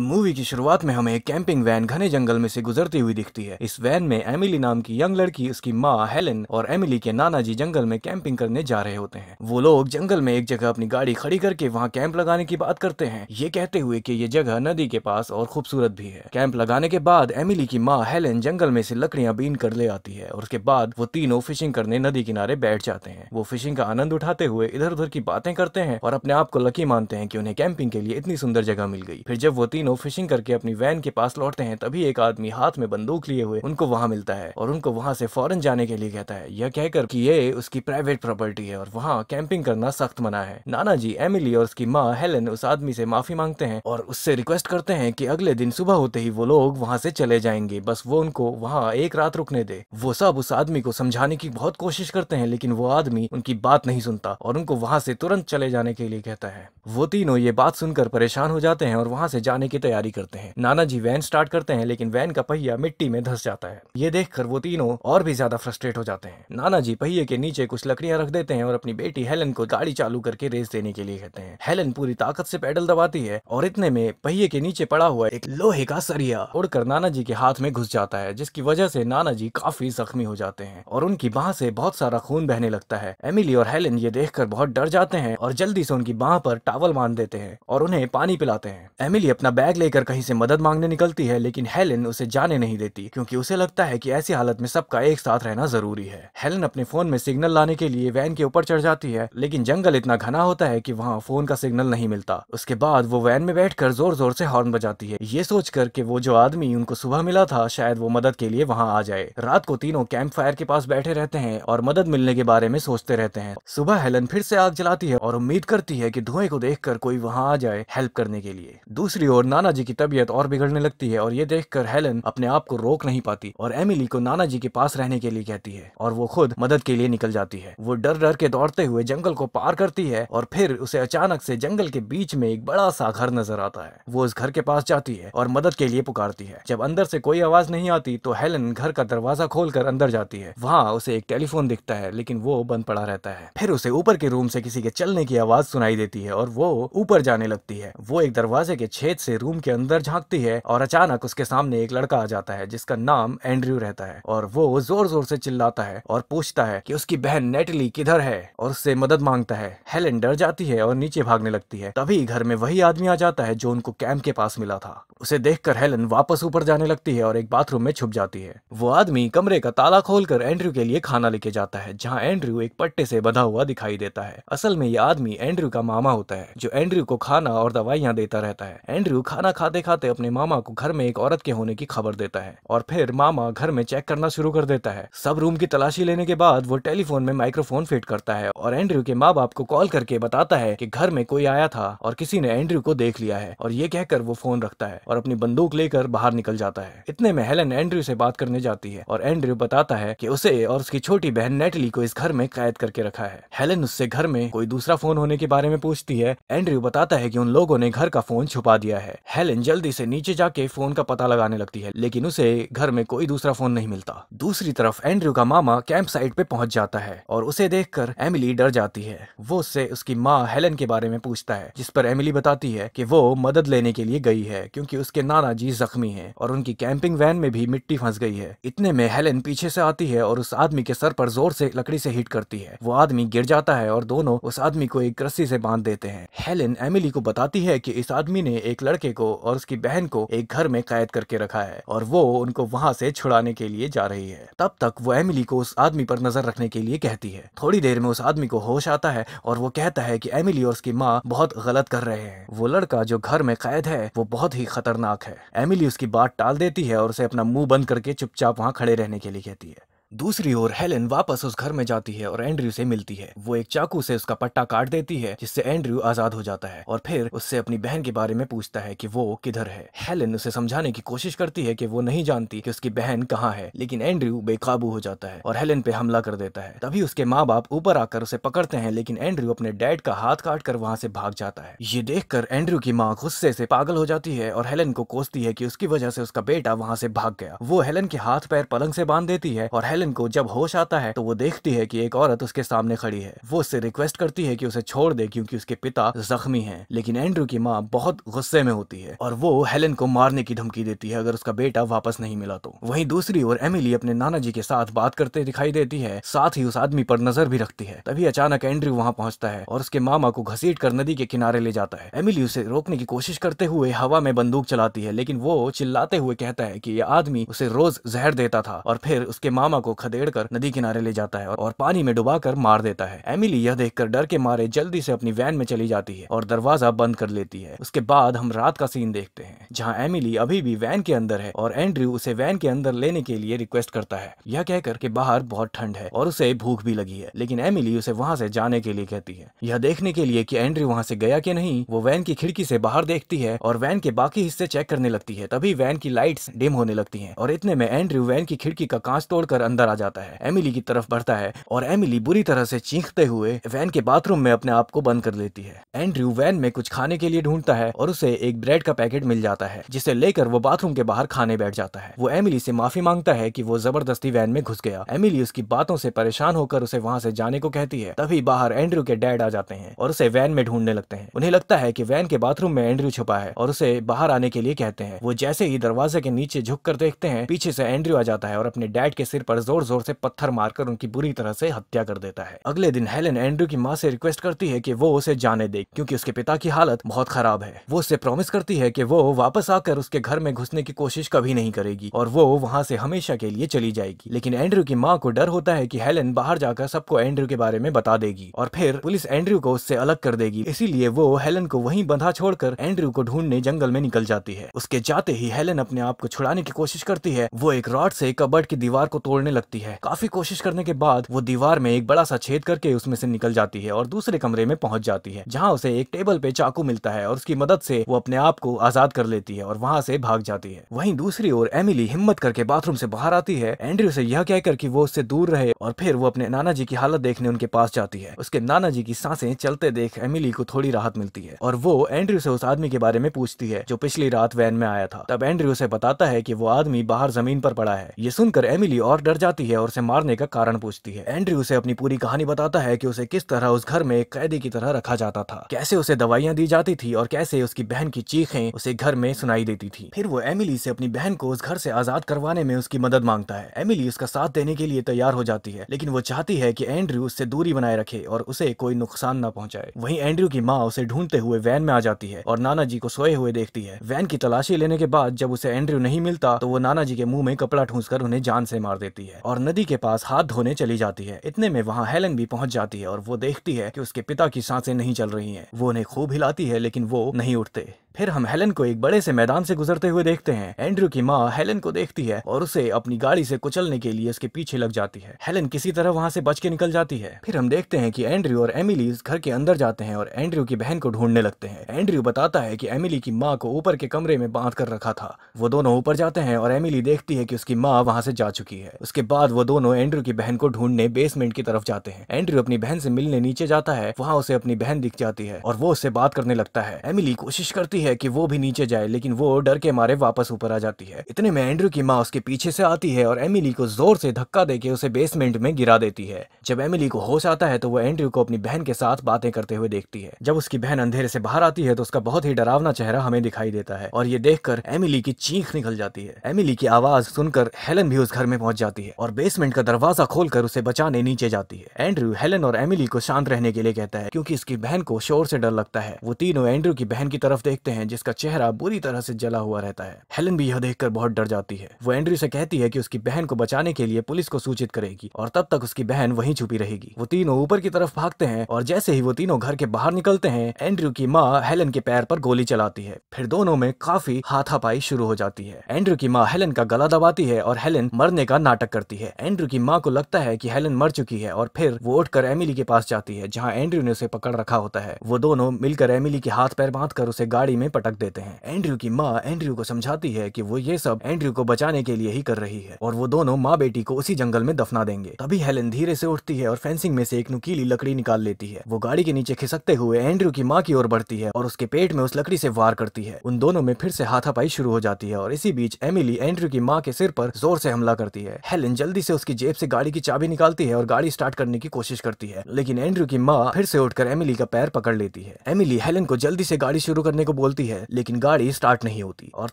movie की शुरुआत में हमें एक कैंपिंग वैन घने जंगल में से गुजरती हुई दिखती है इस वैन में एमिली नाम की यंग लड़की उसकी माँ हेलन और एमिली के नाना जी जंगल में कैंपिंग करने जा रहे होते हैं वो लोग जंगल में एक जगह अपनी गाड़ी खड़ी करके वहाँ कैंप लगाने की बात करते हैं ये कहते हुए की ये जगह नदी के पास और खूबसूरत भी है कैंप लगाने के बाद एमिली की माँ हेलन जंगल में से लकड़ियाँ बीन कर ले आती है और उसके बाद वो तीनों फिशिंग करने नदी किनारे बैठ जाते हैं वो फिशिंग का आनंद उठाते हुए इधर उधर की बातें करते हैं और अपने आप को लकी मानते हैं की उन्हें कैंपिंग के लिए इतनी सुंदर जगह मिल गई फिर जब वो तीन तीनों फिशिंग करके अपनी वैन के पास लौटते हैं तभी एक आदमी हाथ में बंदूक लिए हुए उनको वहाँ मिलता है और उनको वहाँ से फॉरन जाने के लिए कहता है यह कहकर कि ये उसकी प्राइवेट प्रॉपर्टी है और वहाँ कैंपिंग करना सख्त मना है नाना जी एमिली और उसकी माँ हेलन उस आदमी से माफी मांगते हैं और उससे रिक्वेस्ट करते हैं कि अगले दिन सुबह होते ही वो लोग वहाँ से चले जाएंगे बस वो उनको वहाँ एक रात रुकने दे वो सब उस आदमी को समझाने की बहुत कोशिश करते हैं लेकिन वो आदमी उनकी बात नहीं सुनता और उनको वहाँ से तुरंत चले जाने के लिए कहता है वो तीनों ये बात सुनकर परेशान हो जाते हैं और वहाँ से जाने की तैयारी करते हैं नाना जी वैन स्टार्ट करते हैं लेकिन वैन का पहिया मिट्टी में धस जाता है ये देख वो तीनों और भी ज्यादा फ्रस्ट्रेट हो जाते हैं नाना जी पहिए के नीचे कुछ लकड़ियां रख देते हैं और अपनी बेटी हेलन को गाड़ी चालू करके रेस देने के लिए कहते हैं हेलन पूरी ताकत से पैडल दबाती है और इतने में पहिए के नीचे पड़ा हुआ एक लोहे का सरिया उड़कर नाना जी के हाथ में घुस जाता है जिसकी वजह से नाना जी काफी जख्मी हो जाते हैं और उनकी बाह से बहुत सारा खून बहने लगता है एमिली और हेलन ये देख बहुत डर जाते हैं और जल्दी से उनकी बाह पर टावल बांध देते हैं और उन्हें पानी पिलाते हैं एमिली अपना बैग लेकर कहीं से मदद मांगने निकलती है लेकिन हेलेन उसे जाने नहीं देती क्योंकि उसे लगता है कि ऐसी हालत में सबका एक साथ रहना जरूरी है हेलेन अपने फोन में सिग्नल लाने के लिए वैन के ऊपर चढ़ जाती है लेकिन जंगल इतना घना होता है की वहाँ फोन का सिग्नल नहीं मिलता उसके बाद वो वैन में बैठ जोर जोर से हॉर्न बजाती है ये सोच कर वो जो आदमी उनको सुबह मिला था शायद वो मदद के लिए वहाँ आ जाए रात को तीनों कैंप फायर के पास बैठे रहते हैं और मदद मिलने के बारे में सोचते रहते हैं सुबह हेलन फिर से आग जलाती है और उम्मीद करती है कि धुएं को देखकर कोई वहाँ आ जाए हेल्प करने के लिए दूसरी ओर नाना जी की तबीयत और बिगड़ने लगती है और ये देखकर हेलन अपने आप को रोक नहीं पाती और एमिली को नाना जी के पास रहने के लिए कहती है और वो खुद मदद के लिए निकल जाती है वो डर डर के दौड़ते हुए जंगल को पार करती है और फिर उसे अचानक से जंगल के बीच में एक बड़ा सा घर नजर आता है वो उस घर के पास जाती है और मदद के लिए पुकारती है जब अंदर से कोई आवाज नहीं आती तो हेलन घर का दरवाजा खोलकर अंदर जाती है वहाँ उसे एक टेलीफोन दिखता है लेकिन वो बंद पड़ा रहता है फिर उसे ऊपर के रूम से किसी के चलने की आवाज सुनाई देती है और वो ऊपर जाने लगती है वो एक दरवाजे के छेद से से रूम के अंदर झांकती है और अचानक उसके सामने एक लड़का आ जाता है जिसका नाम एंड्रयू रहता है और वो जोर जोर से चिल्लाता है और पूछता है की उसकी बहन नेटली किधर है और उससे मदद मांगता है हेलन डर जाती है और नीचे भागने लगती है तभी घर में वही आदमी आ जाता है जो उनको कैंप के पास मिला था उसे देखकर हेलन वापस ऊपर जाने लगती है और एक बाथरूम में छुप जाती है वो आदमी कमरे का ताला खोलकर एंड्रयू के लिए खाना लेके जाता है जहाँ एंड्रयू एक पट्टे से बंधा हुआ दिखाई देता है असल में ये आदमी एंड्रयू का मामा होता है जो एंड्रयू को खाना और दवाइयाँ देता रहता है एंड्रयू खाना खाते खाते अपने मामा को घर में एक औरत के होने की खबर देता है और फिर मामा घर में चेक करना शुरू कर देता है सब रूम की तलाशी लेने के बाद वो टेलीफोन में माइक्रोफोन फिट करता है और एंड्रयू के माँ बाप को कॉल करके बताता है की घर में कोई आया था और किसी ने एंड्रयू को देख लिया है और ये कहकर वो फोन रखता है और अपनी बंदूक लेकर बाहर निकल जाता है इतने में हेलन एंड्रयू से बात करने जाती है और एंड्रयू बताता है की उसे और उसकी छोटी बहन नेटली को इस घर में कैद करके रखा है हेलन उससे घर में कोई दूसरा फोन होने के बारे में पूछती है एंड्रयू बताता है की उन लोगों ने घर का फोन छुपा दिया है है हेलेन जल्दी से नीचे जाके फोन का पता लगाने लगती है लेकिन उसे घर में कोई दूसरा फोन नहीं मिलता दूसरी तरफ एंड्रयू का मामा कैंप साइट पे पहुंच जाता है और उसे देखकर एमिली डर जाती है वो उससे उसकी माँ हेलेन के बारे में पूछता है जिस पर एमिली बताती है की वो मदद लेने के लिए गई है क्यूँकी उसके नाना जी जख्मी है और उनकी कैंपिंग वैन में भी मिट्टी फंस गई है इतने में हेलेन पीछे से आती है और उस आदमी के सर पर जोर से लकड़ी से हिट करती है वो आदमी गिर जाता है और दोनों उस आदमी को एक रस्सी से बांध देते हैं हेलेन एमिली को बताती है कि इस आदमी ने एक लड़के लड़के को और उसकी बहन को एक घर में कैद करके रखा है और वो उनको वहाँ से छुड़ाने के लिए जा रही है तब तक वो एमिली को उस आदमी पर नजर रखने के लिए कहती है थोड़ी देर में उस आदमी को होश आता है और वो कहता है की एमिली और उसकी माँ बहुत गलत कर रहे हैं वो लड़का जो घर में कैद है वो बहुत ही खतरनाक है एमिली उसकी बात टाल देती है और उसे अपना मुंह बंद करके चुपचाप वहाँ खड़े रहने के लिए कहती है दूसरी ओर हेलेन वापस उस घर में जाती है और एंड्रयू से मिलती है वो एक चाकू से उसका पट्टा काट देती है जिससे एंड्रयू आजाद हो जाता है और फिर उससे अपनी बहन के बारे में पूछता है कि वो किधर है हेलेन उसे समझाने की कोशिश करती है कि वो नहीं जानती कि उसकी बहन कहाँ है लेकिन एंड्रयू बेकाबू हो जाता है और हेलेन पे हमला कर देता है तभी उसके माँ बाप ऊपर आकर उसे पकड़ते हैं लेकिन एंड्रयू अपने डैड का हाथ काट कर वहाँ से भाग जाता है ये कर एंड्रयू की माँ गुस्से से पागल हो जाती है और हेलेन को कोसती है की उसकी वजह से उसका बेटा वहाँ से भाग गया वो हेलेन के हाथ पैर पलंग से बांध देती है और हेलन एलन को जब होश आता है तो वो देखती है कि एक औरत उसके सामने खड़ी है वो उससे रिक्वेस्ट करती है कि उसे छोड़ दे क्योंकि उसके पिता जख्मी हैं लेकिन एंड्रू की माँ बहुत गुस्से में होती है और वो हेलन को मारने की धमकी देती है अगर उसका बेटा वापस नहीं मिला तो वहीं दूसरी ओर एमिली अपने नाना जी के साथ बात करते दिखाई देती है साथ ही उस आदमी पर नजर भी रखती है तभी अचानक एंड्रू वहाँ पहुंचता है और उसके मामा को घसीट कर नदी के किनारे ले जाता है एमिली उसे रोकने की कोशिश करते हुए हवा में बंदूक चलाती है लेकिन वो चिल्लाते हुए कहता है की ये आदमी उसे रोज जहर देता था और फिर उसके मामा को खदेड़ कर नदी किनारे ले जाता है और पानी में कर मार देता है एमिली यह देखकर डर के मारे जल्दी से अपनी वैन में चली जाती है और दरवाजा बंद कर लेती है उसके बाद हम रात का सीन देखते हैं जहाँ एमिली अभी भी वैन के अंदर है और एंड्रयू उसे वैन के अंदर लेने के लिए रिक्वेस्ट करता है यह कहकर के बाहर बहुत ठंड है और उसे भूख भी लगी है लेकिन एमिली उसे वहाँ से जाने के लिए कहती है यह देखने के लिए कि एंड्रयू वहाँ से गया कि नहीं वो वैन की खिड़की से बाहर देखती है और वैन के बाकी हिस्से चेक करने लगती है तभी वैन की लाइट्स डिम होने लगती है और इतने में एंड्रयू वैन की खिड़की का कांच तोड़कर अंदर अंदर आ जाता है एमिली की तरफ बढ़ता है और एमिली बुरी तरह से चीखते हुए वैन के बाथरूम में अपने आप को बंद कर लेती है एंड्रयू वैन में कुछ खाने के लिए ढूंढता है और उसे एक ब्रेड का पैकेट मिल जाता है जिसे लेकर वो बाथरूम के बाहर खाने बैठ जाता है वो एमिली से माफी मांगता है की वो जबरदस्ती वैन में घुस गया एमिली उसकी बातों से परेशान होकर उसे वहाँ से जाने को कहती है तभी बाहर एंड्रयू के डैड आ जाते हैं और उसे वैन में ढूंढने लगते हैं उन्हें लगता है की वैन के बाथरूम में एंड्रयू छुपा है और उसे बाहर आने के लिए कहते हैं वो जैसे ही दरवाजे के नीचे झुक कर देखते हैं पीछे से एंड्रयू आ जाता है और अपने डैड के सिर पर जोर जोर से पत्थर मारकर उनकी बुरी तरह से हत्या कर देता है अगले दिन हेलन एंड्रू की माँ से रिक्वेस्ट करती है कि वो उसे जाने दे क्योंकि उसके पिता की हालत बहुत खराब है वो उससे प्रॉमिस करती है कि वो वापस आकर उसके घर में घुसने की कोशिश कभी नहीं करेगी और वो वहाँ से हमेशा के लिए चली जाएगी लेकिन एंड्रू की माँ को डर होता है की हेलन बाहर जाकर सबको एंड्रू के बारे में बता देगी और फिर पुलिस एंड्रू को उससे अलग कर देगी इसीलिए वो हेलन को वहीं बंधा छोड़कर एंड्रू को ढूंढने जंगल में निकल जाती है उसके जाते ही हेलन अपने आप को छुड़ाने की कोशिश करती है वो एक रॉड से कबर्ड की दीवार को तोड़ने में लगती है काफी कोशिश करने के बाद वो दीवार में एक बड़ा सा छेद करके उसमें से निकल जाती है और दूसरे कमरे में पहुंच जाती है जहाँ उसे एक टेबल पे चाकू मिलता है और उसकी मदद से वो अपने आप को आजाद कर लेती है और वहाँ से भाग जाती है वहीं दूसरी ओर एमिली हिम्मत करके बाथरूम से बाहर आती है एंड्रयू से यह कहकर की वो उससे दूर रहे और फिर वो अपने नाना जी की हालत देखने उनके पास जाती है उसके नाना जी की सांसें चलते देख एमिली को थोड़ी राहत मिलती है और वो एंड्रयू से उस आदमी के बारे में पूछती है जो पिछली रात वैन में आया था तब एंड्रयू उसे बताता है की वो आदमी बाहर जमीन पर पड़ा है ये सुनकर एमिली और डर जाती है और उसे मारने का कारण पूछती है एंड्री उसे अपनी पूरी कहानी बताता है कि उसे किस तरह उस घर में एक कैदी की तरह रखा जाता था कैसे उसे दवाइयां दी जाती थी और कैसे उसकी बहन की चीखें उसे घर में सुनाई देती थी फिर वो एमिली से अपनी बहन को उस घर से आजाद करवाने में उसकी मदद मांगता है एमिली उसका साथ देने के लिए तैयार हो जाती है लेकिन वो चाहती है की एंड्रयू उससे दूरी बनाए रखे और उसे कोई नुकसान न पहुंचाए वही एंड्रयू की माँ उसे ढूंढते हुए वैन में आ जाती है और नाना जी को सोए हुए देखती है वैन की तलाशी लेने के बाद जब उसे एंड्रयू नहीं मिलता तो वो नाना जी के मुंह में कपड़ा ठूंस उन्हें जान से मार देती है है और नदी के पास हाथ धोने चली जाती है इतने में वहाँ हेलन भी पहुंच जाती है और वो देखती है कि उसके पिता की सांसें नहीं चल रही हैं वो उन्हें खूब हिलाती है लेकिन वो नहीं उठते फिर हम हेलन को एक बड़े से मैदान से गुजरते हुए देखते हैं एंड्रू की माँ हेलन को देखती है और उसे अपनी गाड़ी से कुचलने के लिए उसके पीछे लग जाती है हेलन किसी तरह वहाँ से बच के निकल जाती है फिर हम देखते हैं कि एंड्रू और एमिली घर के अंदर जाते हैं और एंड्रू की बहन को ढूंढने लगते हैं एंड्रू बताता है की एमिली की माँ को ऊपर के कमरे में बांध कर रखा था वो दोनों ऊपर जाते हैं और एमिली देखती है की उसकी माँ वहाँ से जा चुकी है उसके इसके बाद वो दोनों एंड्रू की बहन को ढूंढने बेसमेंट की तरफ जाते हैं एंड्रू अपनी बहन से मिलने नीचे जाता है वहाँ उसे अपनी बहन दिख जाती है और वो उससे बात करने लगता है एमिली कोशिश करती है की वो भी नीचे जाए लेकिन वो डर के मारे वापस ऊपर आ जाती है इतने में एंड्रू की माँ उसके पीछे से आती है और एमिली को जोर से धक्का देके उसे बेसमेंट में गिरा देती है जब एमिली को होश आता है तो वो एंड्रू को अपनी बहन के साथ बातें करते हुए देखती है जब उसकी बहन अंधेरे से बाहर आती है तो उसका बहुत ही डरावना चेहरा हमें दिखाई देता है और ये देखकर एमिली की चीख निकल जाती है एमिली की आवाज सुनकर हेलन भी उस घर में पहुंच जाती है है और बेसमेंट का दरवाजा खोलकर उसे बचाने नीचे जाती है एंड्रू हेलन और एमिली को शांत रहने के लिए कहता है क्योंकि इसकी बहन को शोर से डर लगता है वो तीनों एंड्रू की बहन की तरफ देखते हैं जिसका चेहरा बुरी तरह से जला हुआ रहता है हेलन भी यह देखकर बहुत डर जाती है वो एंड्रू से कहती है कि उसकी बहन को बचाने के लिए पुलिस को सूचित करेगी और तब तक उसकी बहन वहीं छुपी रहेगी वो तीनों ऊपर की तरफ भागते हैं और जैसे ही वो तीनों घर के बाहर निकलते हैं एंड्रू की माँ हेलन के पैर पर गोली चलाती है फिर दोनों में काफी हाथापाई शुरू हो जाती है एंड्रू की माँ हेलन का गला दबाती है और हेलन मरने का नाटक कर करती है एंड्रू की माँ को लगता है कि हेलन मर चुकी है और फिर वो उठकर एमिली के पास जाती है जहाँ एंड्रू ने उसे पकड़ रखा होता है वो दोनों मिलकर एमिली के हाथ पैर बांध कर उसे गाड़ी में पटक देते हैं एंड्रू की माँ एंड्रू को समझाती है की वो ये सब एंड्रू को बचाने के लिए ही कर रही है और वो दोनों माँ बेटी को उसी जंगल में दफना देंगे तभी हेलन धीरे से उठती है और फेंसिंग में से एक नुकीली लकड़ी निकाल लेती है वो गाड़ी के नीचे खिसकते हुए एंड्रू की माँ की ओर बढ़ती है और उसके पेट में उस लकड़ी से वार करती है उन दोनों में फिर से हाथापाई शुरू हो जाती है और इसी बीच एमिली एंड्रू की माँ के सिर पर जोर से हमला करती है हेलन कैप्टन जल्दी से उसकी जेब से गाड़ी की चाबी निकालती है और गाड़ी स्टार्ट करने की कोशिश करती है लेकिन एंड्रू की माँ फिर से उठकर एमिली का पैर पकड़ लेती है एमिली हेलन को जल्दी से गाड़ी शुरू करने को बोलती है लेकिन गाड़ी स्टार्ट नहीं होती और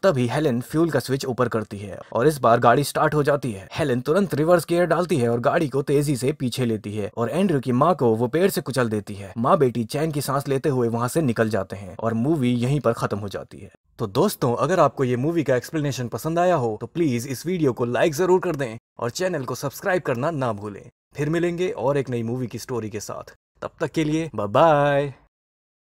तभी हेलन फ्यूल का स्विच ऊपर करती है और इस बार गाड़ी स्टार्ट हो जाती है हेलन तुरंत रिवर्स गियर डालती है और गाड़ी को तेजी से पीछे लेती है और एंड्रू की माँ को वो पेड़ से कुचल देती है माँ बेटी चैन की सांस लेते हुए वहाँ से निकल जाते हैं और मूवी यहीं पर खत्म हो जाती है तो दोस्तों अगर आपको ये मूवी का एक्सप्लेनेशन पसंद आया हो तो प्लीज इस वीडियो को लाइक जरूर कर दें और चैनल को सब्सक्राइब करना ना भूलें फिर मिलेंगे और एक नई मूवी की स्टोरी के साथ तब तक के लिए बाय